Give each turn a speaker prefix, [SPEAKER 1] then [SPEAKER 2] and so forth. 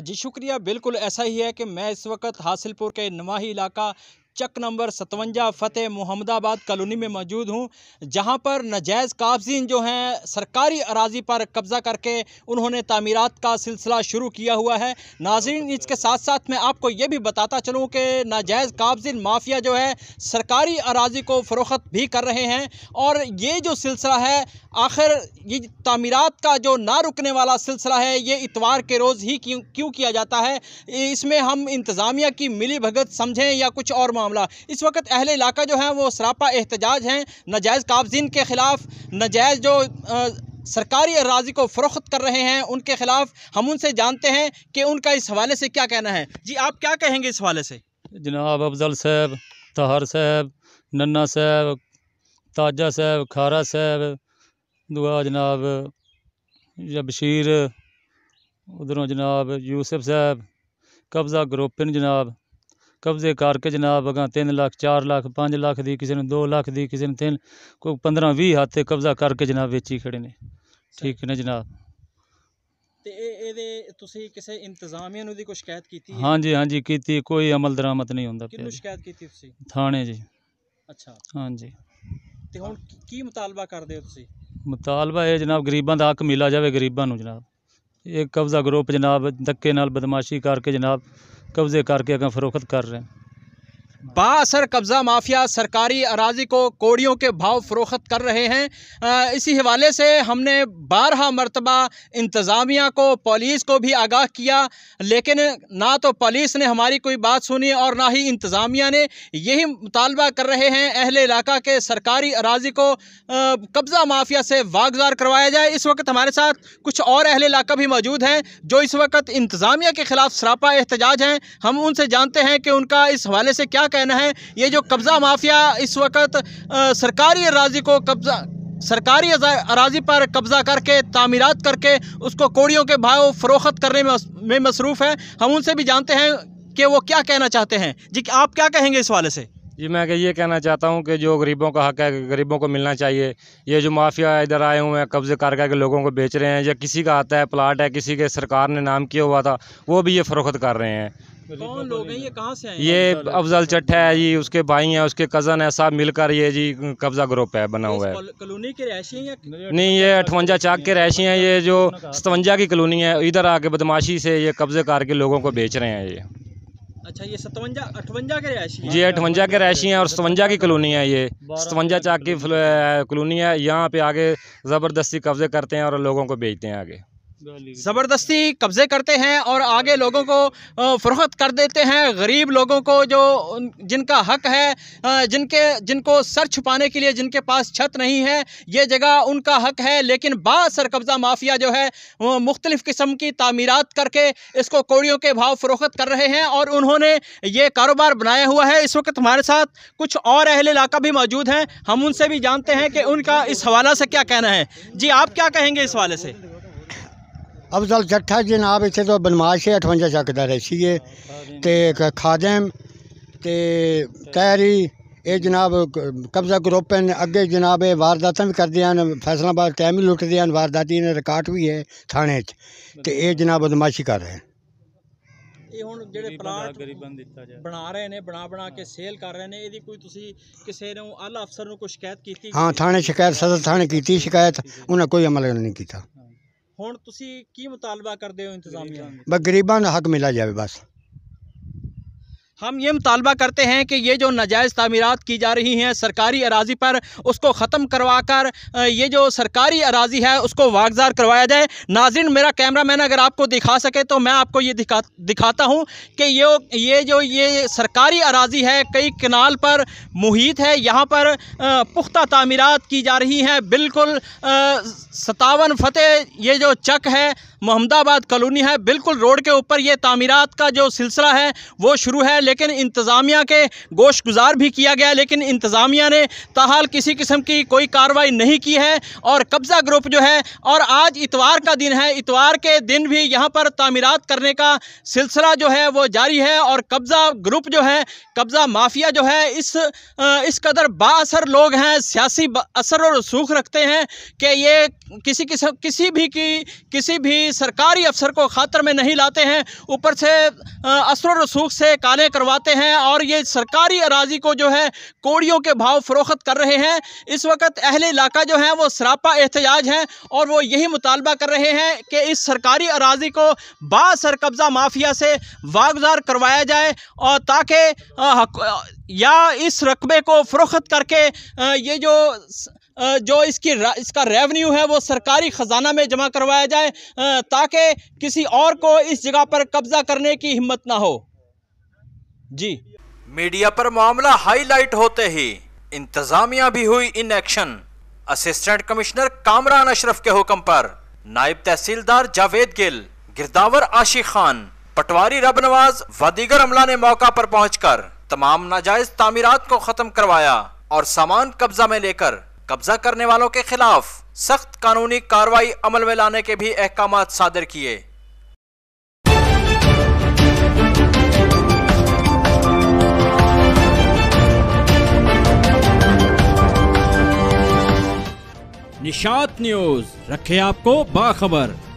[SPEAKER 1] जी शुक्रिया बिल्कुल ऐसा ही है कि मैं इस वक्त हासिलपुर के नवाही इलाका चक नंबर सतवंजा फ़तेह मोहम्मदाबाद कॉलोनी में मौजूद हूँ जहाँ पर नजायज़ काफजीन जो हैं सरकारी अराजी पर कब्ज़ा करके उन्होंने तमीरत का सिलसिला शुरू किया हुआ है नाजरन इसके साथ साथ मैं आपको ये भी बताता चलूँ कि नाजायज़ काफजीन माफिया जो है सरकारी अराजी को फ़रोख्त भी कर रहे हैं और ये जो सिलसिला है आखिर ये तमीरत का जो ना रुकने वाला सिलसिला है ये इतवार के रोज़ ही क्यों क्यों किया जाता है इसमें हम इंतज़ामिया की मिली भगत समझें या कुछ और मामला इस वक्त अहल इलाका जो है वो सरापा एहतजाज हैं नाजायज़ काबजीन के ख़िलाफ़ नजायज जो सरकारी अराजी को फ़रोख्त कर रहे हैं उनके ख़िलाफ़ हम उनसे जानते हैं कि उनका इस हवाले से क्या कहना है जी आप क्या कहेंगे इस हवाले से
[SPEAKER 2] जनाब अफजल साहब तहर साहब नन्ना साहब ताजा साहब खारा साहब दुआ जनाब या बशीर उधरों जनाब यूसुफ साहब कब्ज़ा ग्रोपिन जनाब ਕਬਜ਼ੇ ਕਰਕੇ ਜਨਾਬ ਅਗਾ 3 ਲੱਖ 4 ਲੱਖ 5 ਲੱਖ ਦੀ ਕਿਸੇ ਨੂੰ 2 ਲੱਖ ਦੀ ਕਿਸੇ ਨੂੰ 3 ਕੋਈ 15 20 ਹੱਥੇ ਕਬਜ਼ਾ ਕਰਕੇ ਜਨਾਬ ਵੇਚੀ ਖੜੇ ਨੇ ਠੀਕ ਨੇ ਜਨਾਬ
[SPEAKER 1] ਤੇ ਇਹ ਇਹਦੇ ਤੁਸੀਂ ਕਿਸੇ ਇੰਤਜ਼ਾਮੀਆਂ ਨੂੰ ਦੀ ਕੋਈ ਸ਼ਿਕਾਇਤ ਕੀਤੀ
[SPEAKER 2] ਹਾਂਜੀ ਹਾਂਜੀ ਕੀਤੀ ਕੋਈ ਅਮਲ ਦਰਾਮਤ ਨਹੀਂ ਹੁੰਦਾ ਕਿਹਨੂੰ ਸ਼ਿਕਾਇਤ ਕੀਤੀ ਤੁਸੀਂ ਥਾਣੇ ਜੀ
[SPEAKER 1] ਅੱਛਾ ਹਾਂਜੀ ਤੇ ਹੁਣ ਕੀ ਮੁਤਾਲਬਾ ਕਰਦੇ ਹੋ ਤੁਸੀਂ
[SPEAKER 2] ਮੁਤਾਲਬਾ ਇਹ ਜਨਾਬ ਗਰੀਬਾਂ ਦਾ ਹੱਕ ਮਿਲਾ ਜਾਵੇ ਗਰੀਬਾਂ ਨੂੰ ਜਨਾਬ ਇਹ ਕਬਜ਼ਾ ਗਰੁੱਪ ਜਨਾਬ ਧੱਕੇ ਨਾਲ ਬਦਮਾਸ਼ੀ ਕਰਕੇ ਜਨਾਬ कब्ज़े करके अगर फरोख्त कर रहे हैं
[SPEAKER 1] बासर कब्ज़ा माफिया सरकारी अराजी को कोड़ियों के भाव फरोख्त कर रहे हैं इसी हवाले से हमने बारह मरतबा इंतज़ामिया को पुलिस को भी आगाह किया लेकिन ना तो पुलिस ने हमारी कोई बात सुनी और ना ही इंतज़ामिया ने यही मुतालबा कर रहे हैं अहल इलाका के सरकारी अराजी को कब्ज़ा माफिया से वागजार करवाया जाए इस वक्त हमारे साथ कुछ और अहल इलाका भी मौजूद हैं जो इस वक्त इंतज़ामिया के ख़िलाफ़ सरापा एहतजाज हैं हम उनसे जानते हैं कि उनका इस हवाले से क्या कहना है ये जो कब्ज़ा माफिया इस वक्त सरकारी अराजी को कब्ज़ा सरकारी अराजी पर कब्ज़ा करके तामीरत करके उसको कोड़ियों के भाव फरोख्त करने में मसरूफ़ है हम उनसे भी जानते हैं कि वो क्या कहना चाहते हैं जी आप क्या कहेंगे इस वाले से
[SPEAKER 2] जी मैं ये कहना चाहता हूँ कि जो गरीबों का हक है गरीबों को मिलना चाहिए ये जो माफिया इधर आए हुए हैं कब्ज़े कार के लोगों को बेच रहे हैं या किसी का आता है प्लाट है किसी के सरकार ने नाम किया हुआ था वो भी ये फरोख्त कर रहे हैं कौन लोग हैं ये कहाँ से हैं ये अफजल चट है जी उसके भाई हैं उसके कज़न है सब मिलकर ये जी कब्जा ग्रुप है बना तो हुआ है कलोनी के रहशी हैं नहीं ये अठवंजा चाक के रहशी हैं ये जो सतवंजा की कलोनी है इधर आके बदमाशी से ये कब्जे कार के लोगों को अच्छा। बेच रहे हैं ये
[SPEAKER 1] अच्छा ये सतवंजा अठवंजा के रहशी जी अठवंजा
[SPEAKER 2] के रहशी हैं और सतवंजा की कॉलोनी है ये सतवंजा चाक की कॉलोनी है यहाँ पे आगे ज़बरदस्ती कब्जे करते हैं और लोगों को बेचते हैं आगे
[SPEAKER 1] ज़बरदस्ती कब्ज़े करते हैं और आगे लोगों को फरोख्त कर देते हैं गरीब लोगों को जो जिनका हक है जिनके जिनको सर छुपाने के लिए जिनके पास छत नहीं है ये जगह उनका हक है लेकिन बासर कब्ज़ा माफिया जो है मुख्तलिफ़ किस्म की तमीरत करके इसको कोड़ियों के भाव फरोख्त कर रहे हैं और उन्होंने ये कारोबार बनाया हुआ है इस वक्त हमारे साथ कुछ और अहल इलाका भी मौजूद हैं हम उनसे भी जानते हैं कि उनका इस हवाला से क्या कहना है जी आप क्या कहेंगे इस हवाले से अफजल जटा जी नाम इतने तो बनमाश है अठवंजा चकदा रहसी तो खादम तो तहरी ये जनाब कब्जा ग्रुप हैं अगे जनाब वारदात भी करते हैं फैसलाबाद टाइम भी लुटते हैं वारदाती ने रिकॉर्ड भी है थाने तो ये जनाब बदमाशी कर रहे हैं हां हाँ, थाने शिकायत सदर थाने की शिकायत उन्हें कोई अमल नहीं किया ਹੁਣ ਤੁਸੀਂ ਕੀ ਮੁਤਾਲਬਾ ਕਰਦੇ ਹੋ ਇੰਤਜ਼ਾਮੀਆ ਨੂੰ? ਬਸ ਗਰੀਬਾਂ ਦਾ ਹੱਕ ਮਿਲਿਆ ਜਾਵੇ ਬਸ हम ये मुतालबा करते हैं कि ये जो नाजायज़ तमीरत की जा रही हैं सरकारी अराजी पर उसको ख़त्म करवा कर ये जो सरकारी अराजी है उसको वागजार करवाया जाए नाजिन मेरा कैमरा मैन अगर आपको दिखा सके तो मैं आपको ये दिखा दिखाता हूँ कि ये ये जो ये सरकारी अराजी है कई कनाल पर मुहित है यहाँ पर पुख्ता तमीरत की जा रही हैं बिल्कुल सतावन फतेह ये जो चक है मोहम्मदाबाद कॉलोनी है बिल्कुल रोड के ऊपर ये तामीरत का जो सिलसिला है वो शुरू है लेकिन इंतज़ामिया के गोश गुजार भी किया गया लेकिन इंतज़ामिया ने तहाल किसी किस्म की कोई कार्रवाई नहीं की है और कब्ज़ा ग्रुप जो है और आज इतवार का दिन है इतवार के दिन भी यहाँ पर तामीरत करने का सिलसिला जो है वो जारी है और कब्ज़ा ग्रुप जो है कब्ज़ा माफिया जो है इस इस कदर बासर लोग हैं सियासी असर और रसूख रखते हैं कि ये किसी किस किसी भी की किसी भी सरकारी अफसर को खातर में नहीं लाते हैं ऊपर से असर रसूख से काले करवाते हैं और ये सरकारी अराजी को जो है कोड़ियों के भाव फरोख्त कर रहे हैं इस वक्त अहल इलाका जो है वो सरापा एहतजाज हैं और वो यही मुतालबा कर रहे हैं कि इस सरकारी अराजी को बासर कब्ज़ा माफिया से वागजार करवाया जाए और ताकि या इस रकबे को फ़रोख्त करके ये जो जो इसकी इसका रेवेन्यू है वो सरकारी ख़जाना में जमा करवाया जाए ताकि किसी और को इस जगह पर कब्ज़ा करने की हिम्मत ना हो जी मीडिया पर मामला हाईलाइट होते ही इंतजामिया भी हुई in action assistant commissioner Kamran Ashraf के हुक्म पर नायब तहसीलदार जावेद गिल गिरदावर आशी खान पटवारी रबनवाज व दीगर अमला ने मौका पर पहुंचकर तमाम नाजायज तमीरत को खत्म करवाया और सामान कब्जा में लेकर कब्जा करने वालों के खिलाफ सख्त कानूनी कार्रवाई अमल में लाने के भी अहकाम सादर किए निशात न्यूज रखे आपको
[SPEAKER 2] बाखबर